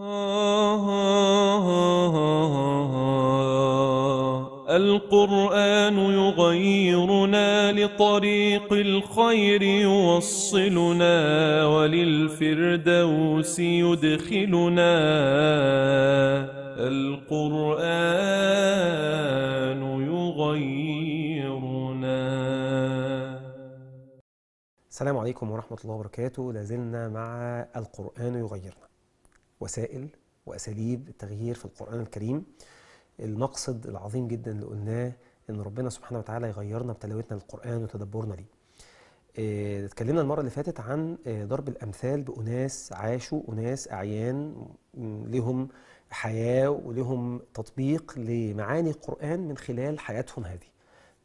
آه، القرآن يغيرنا لطريق الخير يوصلنا وللفردوس يدخلنا القرآن يغيرنا السلام عليكم ورحمة الله وبركاته لازلنا مع القرآن يغيرنا وسائل وأساليب التغيير في القرآن الكريم المقصد العظيم جدا اللي قلناه إن ربنا سبحانه وتعالى يغيرنا بتلاوتنا للقرآن وتدبرنا ليه آه، اتكلمنا المرة اللي فاتت عن آه، ضرب الأمثال بأناس عاشوا أناس أعيان لهم حياة ولهم تطبيق لمعاني القرآن من خلال حياتهم هذه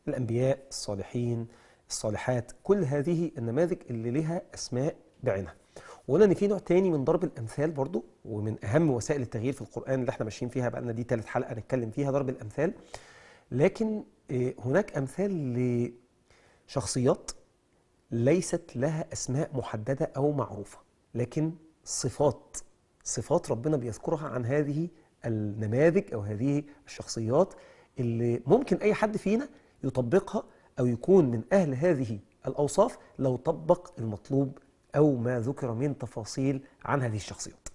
الأنبياء الصالحين الصالحات كل هذه النماذج اللي لها أسماء بعينها وقلنا ان في نوع تاني من ضرب الامثال برضو ومن اهم وسائل التغيير في القران اللي احنا ماشيين فيها بقى لنا دي ثالث حلقه نتكلم فيها ضرب الامثال لكن آه، هناك امثال لشخصيات ليست لها اسماء محدده او معروفه لكن صفات صفات ربنا بيذكرها عن هذه النماذج او هذه الشخصيات اللي ممكن اي حد فينا يطبقها او يكون من اهل هذه الاوصاف لو طبق المطلوب أو ما ذكر من تفاصيل عن هذه الشخصيات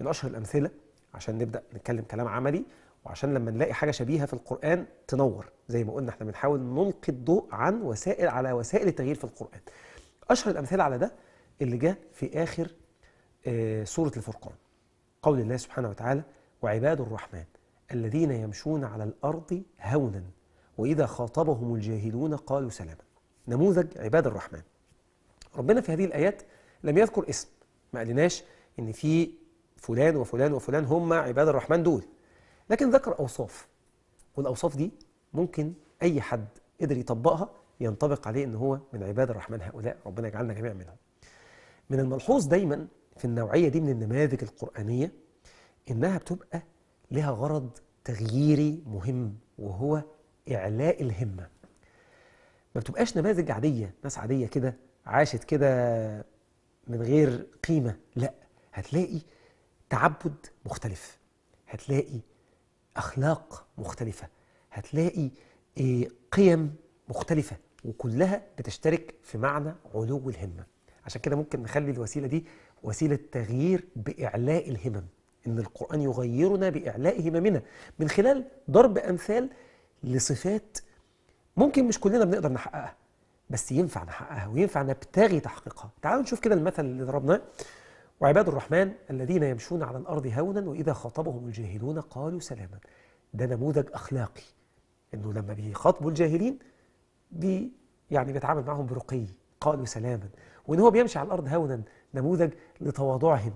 من أشهر الأمثلة عشان نبدأ نتكلم كلام عملي وعشان لما نلاقي حاجة شبيهة في القرآن تنور زي ما قلنا احنا بنحاول نلقي الضوء عن وسائل على وسائل التغيير في القرآن أشهر الأمثلة على ده اللي جاء في آخر آه سورة الفرقان قول الله سبحانه وتعالى وعباد الرحمن الذين يمشون على الأرض هونا وإذا خاطبهم الجاهلون قالوا سلاما نموذج عباد الرحمن ربنا في هذه الآيات لم يذكر اسم ما قالناش إن في فلان وفلان وفلان هم عباد الرحمن دول لكن ذكر أوصاف والأوصاف دي ممكن أي حد قدر يطبقها ينطبق عليه إن هو من عباد الرحمن هؤلاء ربنا يجعلنا جميعا منهم من الملحوظ دايما في النوعية دي من النماذج القرآنية إنها بتبقى لها غرض تغييري مهم وهو إعلاء الهمة ما بتبقاش نماذج عادية ناس عادية كده عاشت كده من غير قيمة لا هتلاقي تعبد مختلف هتلاقي أخلاق مختلفة هتلاقي آه، قيم مختلفة وكلها بتشترك في معنى علو الهمة عشان كده ممكن نخلي الوسيلة دي وسيلة تغيير بإعلاء الهمم إن القرآن يغيرنا بإعلاء هممنا من خلال ضرب أمثال لصفات ممكن مش كلنا بنقدر نحققها بس ينفع نحققها وينفع نبتغي تحقيقها تعالوا نشوف كده المثل اللي ضربناه وعباد الرحمن الذين يمشون على الأرض هونا وإذا خاطبهم الجاهلون قالوا سلاما ده نموذج أخلاقي إنه لما بيخاطبوا الجاهلين بي يعني بيتعامل معهم برقي قالوا سلاما وإن هو بيمشي على الأرض هونا نموذج لتواضعهم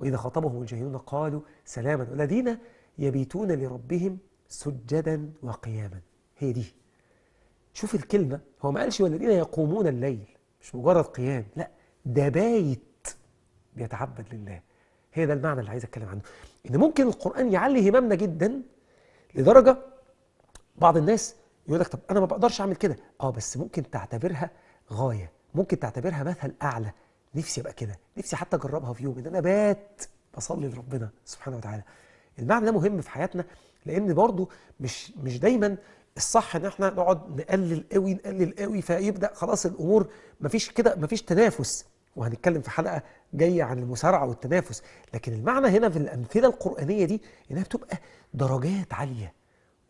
وإذا خاطبهم الجاهلون قالوا سلاما والذين يبيتون لربهم سجدا وقياما هي دي شوف الكلمة هو ما قالش والذين يقومون الليل مش مجرد قيام لا ده بايت بيتعبد لله هي ده المعنى اللي عايز اتكلم عنه ان ممكن القرآن يعلي همامنا جدا لدرجة بعض الناس يقول لك طب انا ما بقدرش اعمل كده اه بس ممكن تعتبرها غاية ممكن تعتبرها مثل اعلى نفسي ابقى كده نفسي حتى اجربها في يوم ان انا بات بصلي لربنا سبحانه وتعالى المعنى ده مهم في حياتنا لان برضه مش مش دايما الصح ان احنا نقعد نقلل قوي نقلل قوي فيبدا خلاص الامور مفيش كده مفيش تنافس وهنتكلم في حلقه جايه عن المسارعه والتنافس لكن المعنى هنا في الامثله القرانيه دي انها بتبقى درجات عاليه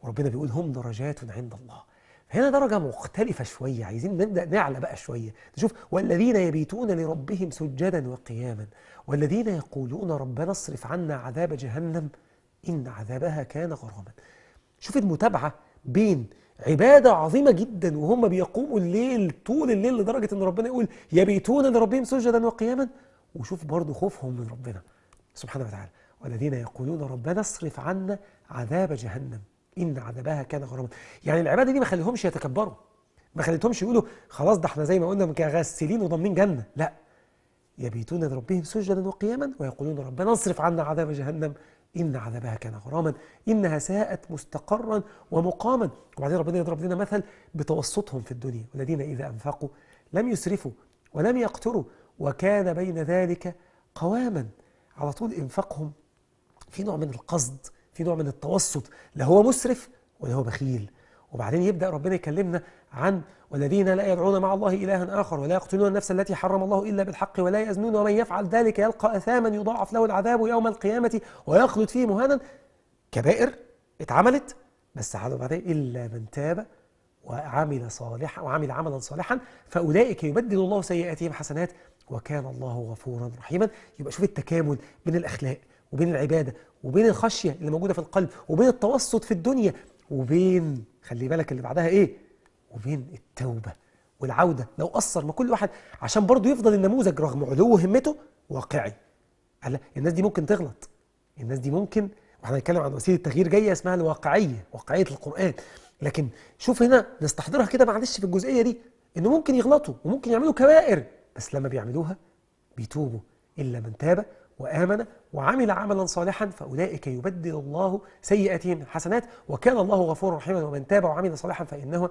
وربنا بيقول هم درجات عند الله هنا درجة مختلفة شوية عايزين نبدأ نعلى بقى شوية نشوف والذين يبيتون لربهم سجدا وقياما والذين يقولون ربنا اصرف عنا عذاب جهنم إن عذابها كان غراما شوف المتابعة بين عبادة عظيمة جدا وهم بيقوموا الليل طول الليل لدرجة ان ربنا يقول يبيتون لربهم سجدا وقياما وشوف برضه خوفهم من ربنا سبحانه وتعالى والذين يقولون ربنا اصرف عنا عذاب جهنم ان عذابها كان غراما يعني العبادة دي ما خليهمش يتكبروا ما خليتهمش يقولوا خلاص ده احنا زي ما قلنا غاسلين وضامنين جنة لا يبيتون لربهم سجدا وقياما ويقولون ربنا اصرف عنا عذاب جهنم إن عذابها كان غراما إنها ساءت مستقرا ومقاما وبعدين ربنا يضرب لنا مثل بتوسطهم في الدنيا والذين إذا أنفقوا لم يسرفوا ولم يقتروا وكان بين ذلك قواما على طول إنفاقهم في نوع من القصد في نوع من التوسط لا هو مسرف ولا هو بخيل وبعدين يبدأ ربنا يكلمنا عن والذين لا يدعون مع الله إلها آخر ولا يقتلون النفس التي حرم الله إلا بالحق ولا يزنون ومن يفعل ذلك يلقى أثاما يضاعف له العذاب يوم القيامة ويخلد فيه مهانا كبائر اتعملت بس بعدين إلا من تاب وعمل صالحا وعمل عملا صالحا فأولئك يبدل الله سيئاتهم حسنات وكان الله غفورا رحيما يبقى شوف التكامل بين الأخلاق وبين العبادة وبين الخشية اللي موجودة في القلب وبين التوسط في الدنيا وبين خلي بالك اللي بعدها ايه وبين التوبه والعوده لو قصر ما كل واحد عشان برضه يفضل النموذج رغم علو همته واقعي قال الناس دي ممكن تغلط الناس دي ممكن واحنا هنتكلم عن وسيله تغيير جايه اسمها الواقعيه واقعيه القران لكن شوف هنا نستحضرها كده معلش في الجزئيه دي انه ممكن يغلطوا وممكن يعملوا كبائر بس لما بيعملوها بيتوبوا الا من تاب وآمن وعمل عملا صالحا فأولئك يبدل الله سيئاتهم حسنات وكان الله غفورا رحيما ومن تاب وعمل صالحا فإنه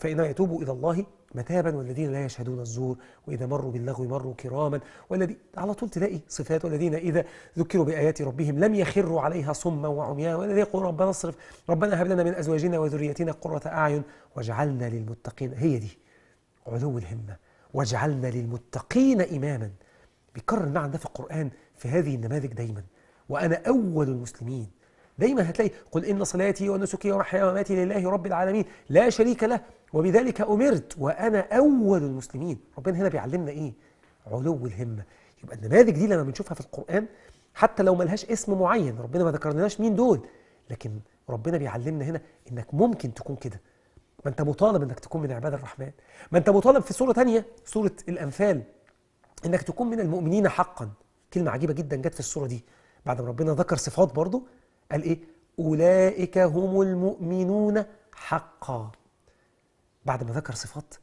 فإنه يتوب إلى الله متابا والذين لا يشهدون الزور وإذا مروا باللغو مروا كراما والذي على طول تلاقي صفات والذين إذا ذكروا بآيات ربهم لم يخروا عليها صما وعميانا والذي يقول ربنا اصرف ربنا هب لنا من أزواجنا وذريتنا قرة أعين واجعلنا للمتقين هي دي علو الهمة واجعلنا للمتقين إماما بيكرر المعنى ده في القرآن في هذه النماذج دايما وأنا أول المسلمين دايما هتلاقي قل إن صلاتي ونسكي ومحياي ومماتي لله رب العالمين لا شريك له وبذلك أمرت وأنا أول المسلمين ربنا هنا بيعلمنا إيه علو الهمة يبقى النماذج دي لما بنشوفها في القرآن حتى لو ملهاش اسم معين ربنا ما ذكرناش مين دول لكن ربنا بيعلمنا هنا إنك ممكن تكون كده ما أنت مطالب إنك تكون من عباد الرحمن ما أنت مطالب في سورة تانية سورة الأنفال إنك تكون من المؤمنين حقاً كلمة عجيبة جدا جت في الصورة دي بعد ما ربنا ذكر صفات برضه قال إيه أولئك هم المؤمنون حقا بعد ما ذكر صفات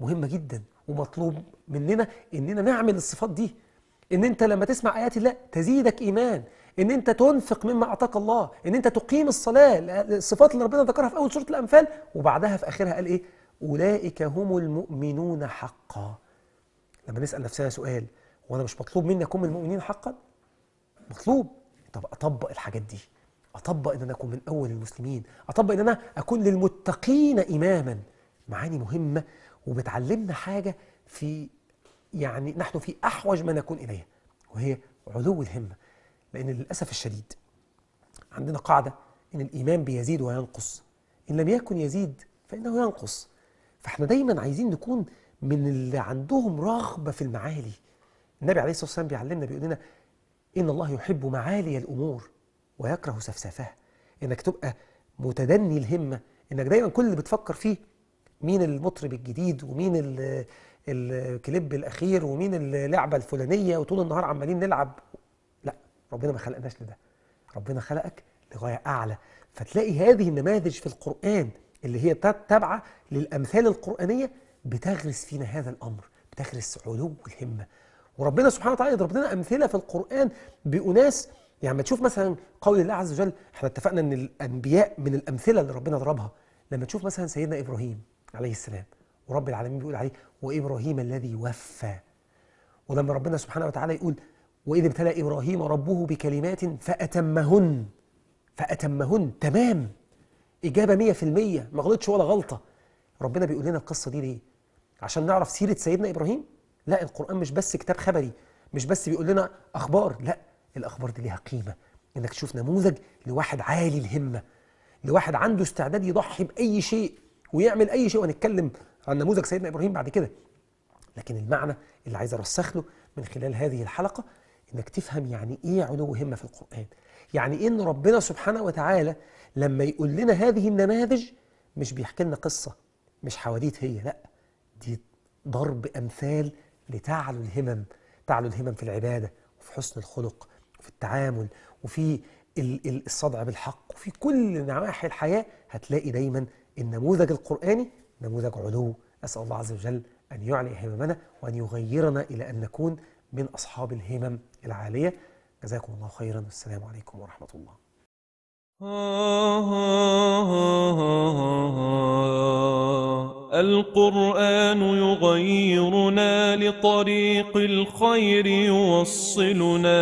مهمة جدا ومطلوب مننا إننا نعمل الصفات دي إن أنت لما تسمع آيات الله تزيدك إيمان إن أنت تنفق مما أعطاك الله إن أنت تقيم الصلاة الصفات اللي ربنا ذكرها في أول سورة الأنفال وبعدها في آخرها قال إيه أولئك هم المؤمنون حقا لما نسأل نفسنا سؤال وانا مش مطلوب مني اكون من المؤمنين حقا مطلوب طب اطبق الحاجات دي اطبق ان انا اكون من اول المسلمين اطبق ان انا اكون للمتقين اماما معاني مهمه وبتعلمنا حاجه في يعني نحن في احوج ما نكون اليها وهي علو الهمه لان للاسف الشديد عندنا قاعده ان الايمان بيزيد وينقص ان لم يكن يزيد فانه ينقص فاحنا دايما عايزين نكون من اللي عندهم رغبه في المعالي النبي عليه الصلاة والسلام بيعلمنا بيقول لنا إن الله يحب معالي الأمور ويكره سفسافها إنك تبقى متدني الهمة إنك دايما كل اللي بتفكر فيه مين المطرب الجديد ومين الكليب الأخير ومين اللعبة الفلانية وطول النهار عمالين نلعب لا ربنا ما خلقناش لده ربنا خلقك لغاية أعلى فتلاقي هذه النماذج في القرآن اللي هي تابعة للأمثال القرآنية بتغرس فينا هذا الأمر بتغرس علو الهمة وربنا سبحانه وتعالى يضرب لنا امثله في القران باناس يعني ما تشوف مثلا قول الله عز وجل احنا اتفقنا ان الانبياء من الامثله اللي ربنا ضربها لما تشوف مثلا سيدنا ابراهيم عليه السلام ورب العالمين بيقول عليه وابراهيم الذي وفى ولما ربنا سبحانه وتعالى يقول واذ ابتلى ابراهيم ربه بكلمات فاتمهن فاتمهن تمام اجابه 100% ما غلطش ولا غلطه ربنا بيقول لنا القصه دي ليه عشان نعرف سيره سيدنا ابراهيم لا القرآن مش بس كتاب خبري مش بس بيقول لنا أخبار لا الأخبار دي ليها قيمة إنك تشوف نموذج لواحد عالي الهمة لواحد عنده استعداد يضحي بأي شيء ويعمل أي شيء وهنتكلم عن نموذج سيدنا إبراهيم بعد كده لكن المعنى اللي عايز أرسخ له من خلال هذه الحلقة إنك تفهم يعني إيه علو همة في القرآن يعني إيه إن ربنا سبحانه وتعالى لما يقول لنا هذه النماذج مش بيحكي لنا قصة مش حواديت هي لا دي ضرب أمثال لتعلو الهمم تعلو الهمم في العبادة وفي حسن الخلق وفي التعامل وفي الصدع بالحق وفي كل نواحي الحياة هتلاقي دايما النموذج القرآني نموذج علو أسأل الله عز وجل أن يعلي هممنا وأن يغيرنا إلى أن نكون من أصحاب الهمم العالية جزاكم الله خيرا والسلام عليكم ورحمة الله Oh, oh, oh, oh, oh. القرآن يغيرنا لطريق الخير يوصلنا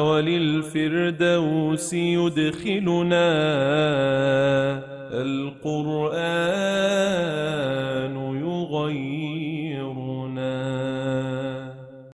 وللفردوس يدخلنا القرآن يغيرنا